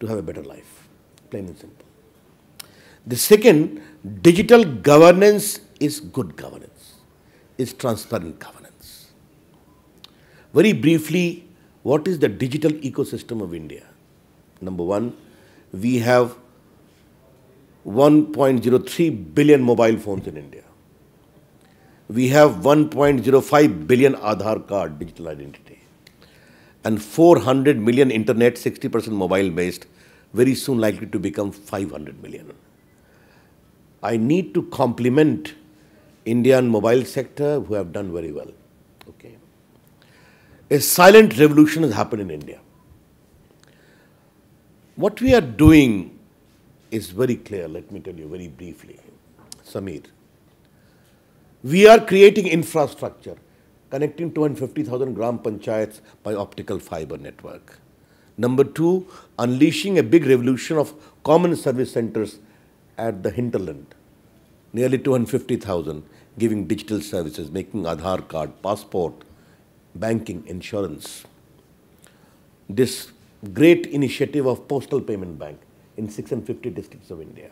to have a better life, plain and simple. The second, digital governance is good governance, is transparent governance. Very briefly, what is the digital ecosystem of India? Number one, we have 1.03 billion mobile phones in India. We have 1.05 billion Aadhaar card digital identity and 400 million internet 60% mobile based very soon likely to become 500 million. I need to compliment Indian mobile sector who have done very well. Okay. A silent revolution has happened in India. What we are doing is very clear, let me tell you very briefly, Samir. We are creating infrastructure connecting 250,000 gram panchayats by optical fiber network. Number two, unleashing a big revolution of common service centers at the hinterland, nearly 250,000, giving digital services, making Aadhaar card, passport, banking, insurance. This great initiative of Postal Payment Bank in 650 districts of India,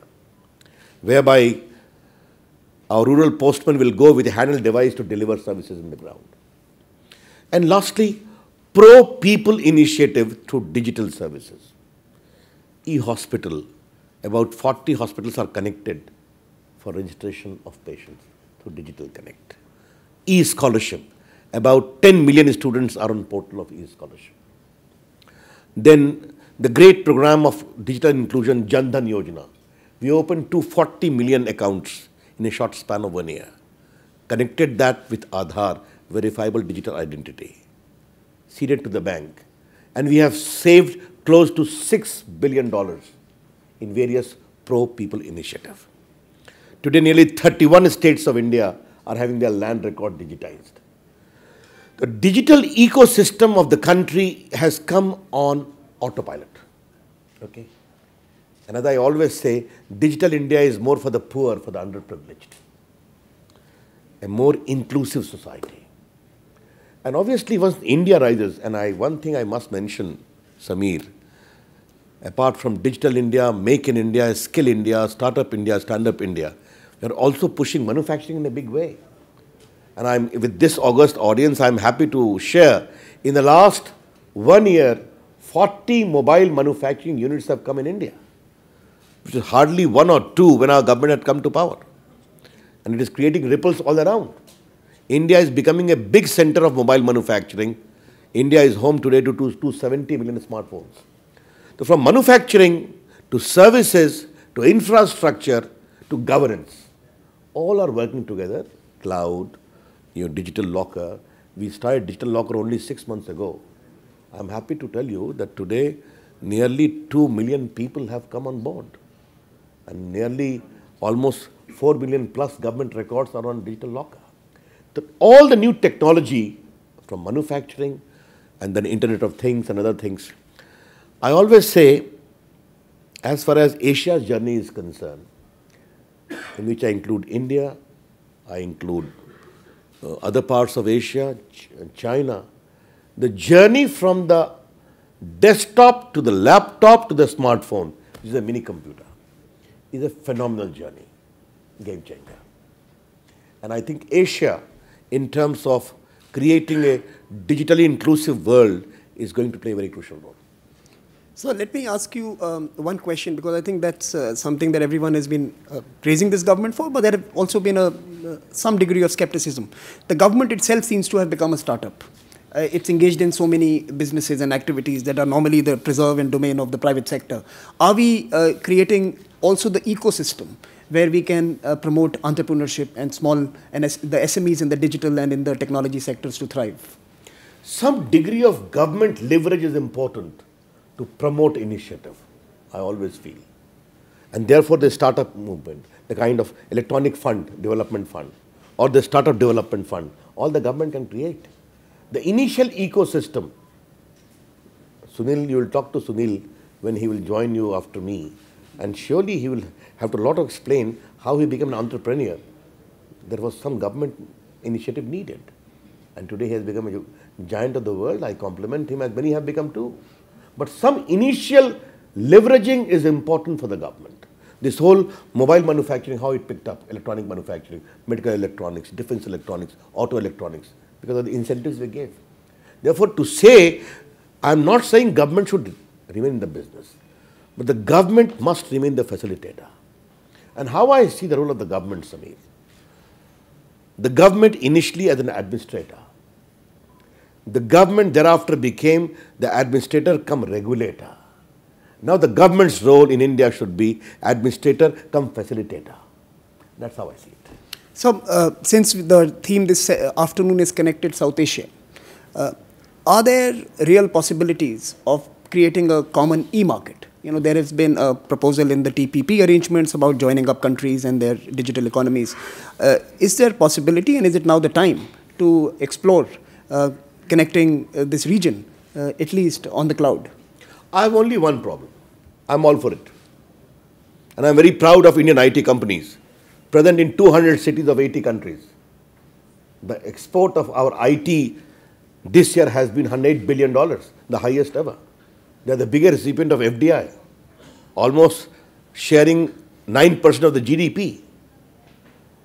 whereby our rural postman will go with a handheld device to deliver services in the ground. And lastly, pro-people initiative through digital services. E-hospital, about 40 hospitals are connected for registration of patients through Digital Connect. E-scholarship, about 10 million students are on portal of e-scholarship. Then the great program of digital inclusion, Jandhan Yojana. We opened 240 million accounts in a short span of one year. Connected that with Aadhaar, verifiable digital identity ceded to the bank. And we have saved close to $6 billion in various pro-people initiatives. Today, nearly 31 states of India are having their land record digitized. The digital ecosystem of the country has come on autopilot. Okay. And as I always say, digital India is more for the poor, for the underprivileged. A more inclusive society. And obviously, once India rises, and I one thing I must mention, Samir, apart from Digital India, Make in India, Skill India, Startup India, Stand Up India, we are also pushing manufacturing in a big way. And I'm with this August audience, I'm happy to share. In the last one year, 40 mobile manufacturing units have come in India, which is hardly one or two when our government had come to power. And it is creating ripples all around. India is becoming a big center of mobile manufacturing. India is home today to 270 million smartphones. So from manufacturing to services to infrastructure to governance, all are working together. Cloud, you know, digital locker. We started digital locker only six months ago. I'm happy to tell you that today nearly 2 million people have come on board and nearly almost 4 million plus government records are on digital locker all the new technology from manufacturing and then Internet of Things and other things. I always say, as far as Asia's journey is concerned, in which I include India, I include uh, other parts of Asia, Ch China, the journey from the desktop to the laptop to the smartphone, which is a mini computer, is a phenomenal journey, game changer. And I think Asia in terms of creating a digitally inclusive world is going to play a very crucial role. So let me ask you um, one question because I think that's uh, something that everyone has been uh, praising this government for, but there have also been a, uh, some degree of skepticism. The government itself seems to have become a startup. Uh, it's engaged in so many businesses and activities that are normally the preserve and domain of the private sector. Are we uh, creating also the ecosystem? where we can uh, promote entrepreneurship and small and the SMEs in the digital and in the technology sectors to thrive. Some degree of government leverage is important to promote initiative, I always feel. And therefore, the startup movement, the kind of electronic fund, development fund, or the startup development fund, all the government can create. The initial ecosystem, Sunil, you will talk to Sunil when he will join you after me. And surely he will have to a lot to explain how he became an entrepreneur. There was some government initiative needed. And today he has become a giant of the world. I compliment him as many have become too. But some initial leveraging is important for the government. This whole mobile manufacturing, how it picked up, electronic manufacturing, medical electronics, defense electronics, auto electronics, because of the incentives we gave. Therefore, to say, I am not saying government should remain in the business. But the government must remain the facilitator. And how I see the role of the government, Samir. The government initially as an administrator. The government thereafter became the administrator come regulator. Now the government's role in India should be administrator come facilitator. That's how I see it. So uh, since the theme this uh, afternoon is connected South Asia, uh, are there real possibilities of creating a common e-market? you know, there has been a proposal in the TPP arrangements about joining up countries and their digital economies. Uh, is there possibility and is it now the time to explore uh, connecting uh, this region, uh, at least on the cloud? I have only one problem. I'm all for it. And I'm very proud of Indian IT companies present in 200 cities of 80 countries. The export of our IT this year has been $108 billion, the highest ever. They are the bigger recipient of FDI, almost sharing 9% of the GDP.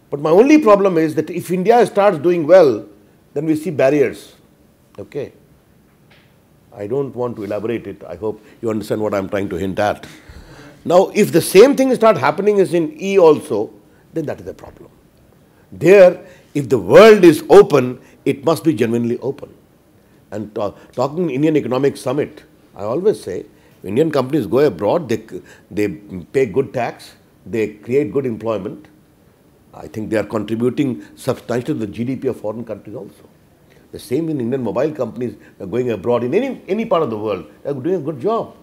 But my only problem is that if India starts doing well, then we see barriers. Okay. I don't want to elaborate it. I hope you understand what I'm trying to hint at. Now, if the same thing start happening is in E also, then that is a problem. There, if the world is open, it must be genuinely open. And talking Indian Economic Summit, I always say Indian companies go abroad, they, they pay good tax, they create good employment. I think they are contributing substantially to the GDP of foreign countries also. The same in Indian mobile companies are going abroad in any, any part of the world, they are doing a good job.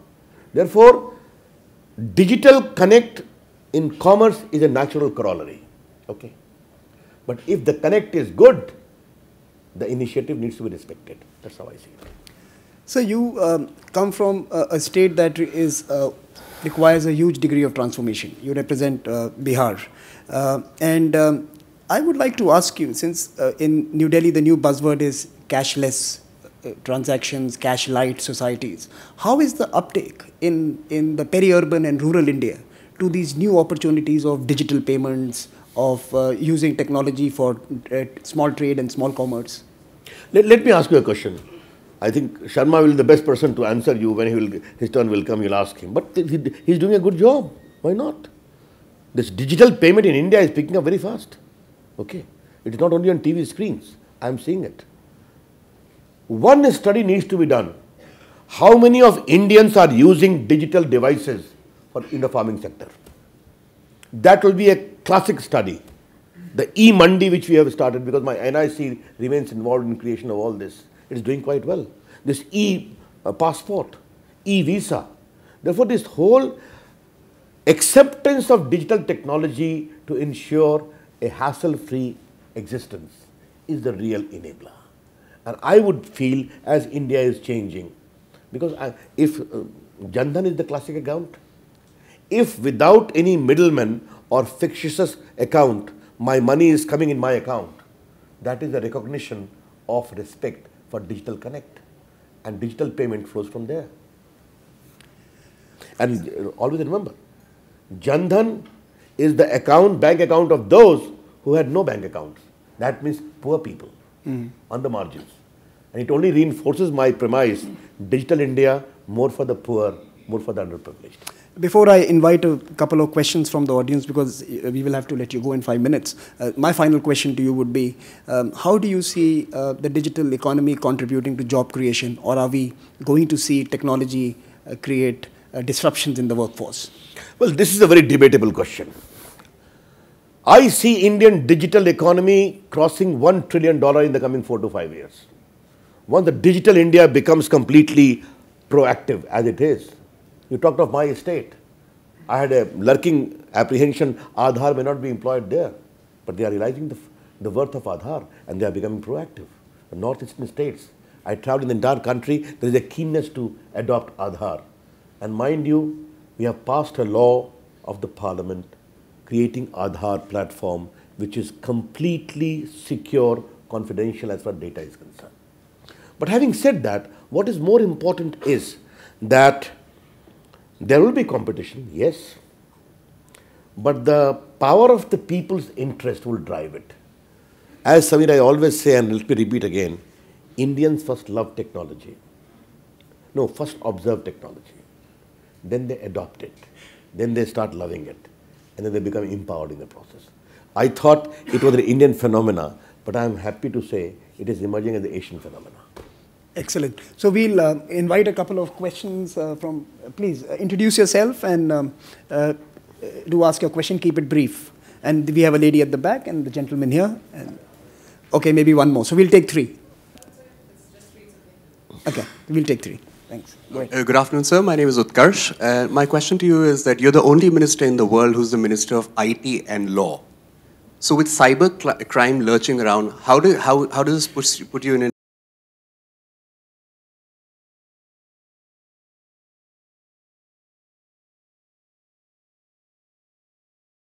Therefore, digital connect in commerce is a natural corollary. Okay. But if the connect is good, the initiative needs to be respected. That's how I see it. So you um, come from a, a, state that is uh, requires a huge degree of transformation. You represent uh, Bihar, uh, and um, I would like to ask you, since uh, in New Delhi the new buzzword is cashless uh, transactions, cash light societies. How is the uptake in in the peri-urban and rural India to these new opportunities of digital payments, of uh, using technology for small trade and small commerce? Let, let me ask you a question. I think Sharma will be the best person to answer you when he will, his turn will come, you'll ask him. But he, he's doing a good job. Why not? This digital payment in India is picking up very fast. Okay. It is not only on TV screens. I am seeing it. One study needs to be done. How many of Indians are using digital devices for, in the farming sector? That will be a classic study. The e-Mandi which we have started because my NIC remains involved in creation of all this it is doing quite well. This e-passport, uh, e-visa. Therefore, this whole acceptance of digital technology to ensure a hassle-free existence is the real enabler. And I would feel as India is changing, because I, if uh, Jandhan is the classic account, if without any middleman or fictitious account, my money is coming in my account, that is a recognition of respect for digital connect and digital payment flows from there. And uh, always remember, Jandhan is the account, bank account of those who had no bank accounts. That means poor people mm. on the margins. And it only reinforces my premise, digital India, more for the poor, more for the underprivileged before I invite a couple of questions from the audience, because uh, we will have to let you go in five minutes, uh, my final question to you would be, um, how do you see uh, the digital economy contributing to job creation, or are we going to see technology uh, create uh, disruptions in the workforce? Well, this is a very debatable question. I see Indian digital economy crossing $1 trillion in the coming four to five years. Once the digital India becomes completely proactive as it is, you talked of my estate. I had a lurking apprehension Aadhaar may not be employed there. But they are realizing the, the worth of Aadhaar and they are becoming proactive. The northeastern states. I traveled in the entire country. There is a keenness to adopt Aadhaar. And mind you, we have passed a law of the parliament creating Aadhaar platform which is completely secure, confidential as far as data is concerned. But having said that, what is more important is that there will be competition, yes, but the power of the people's interest will drive it. As Samir, I always say, and let me repeat again, Indians first love technology. No, first observe technology. Then they adopt it. Then they start loving it. And then they become empowered in the process. I thought it was an Indian phenomena, but I am happy to say it is emerging as an Asian phenomenon. Excellent. So we'll uh, invite a couple of questions uh, from, uh, please introduce yourself and um, uh, do ask your question, keep it brief. And we have a lady at the back and the gentleman here. And, okay, maybe one more. So we'll take three. Okay, we'll take three. Thanks. Go uh, good afternoon, sir. My name is Utkarsh. Uh, my question to you is that you're the only minister in the world who's the minister of IT and law. So with cyber crime lurching around, how, do, how, how does this put, put you in an